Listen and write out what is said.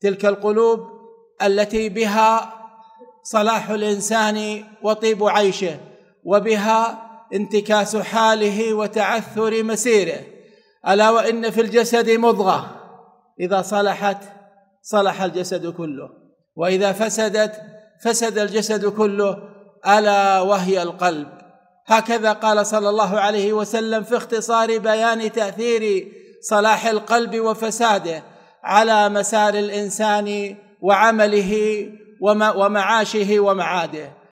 تلك القلوب التي بها صلاح الانسان وطيب عيشه وبها انتكاس حاله وتعثر مسيره الا وان في الجسد مضغه اذا صلحت صلح الجسد كله واذا فسدت فسد الجسد كله الا وهي القلب هكذا قال صلى الله عليه وسلم في اختصار بيان تاثير صلاح القلب وفساده على مسار الانسان وعمله ومعاشه ومعاده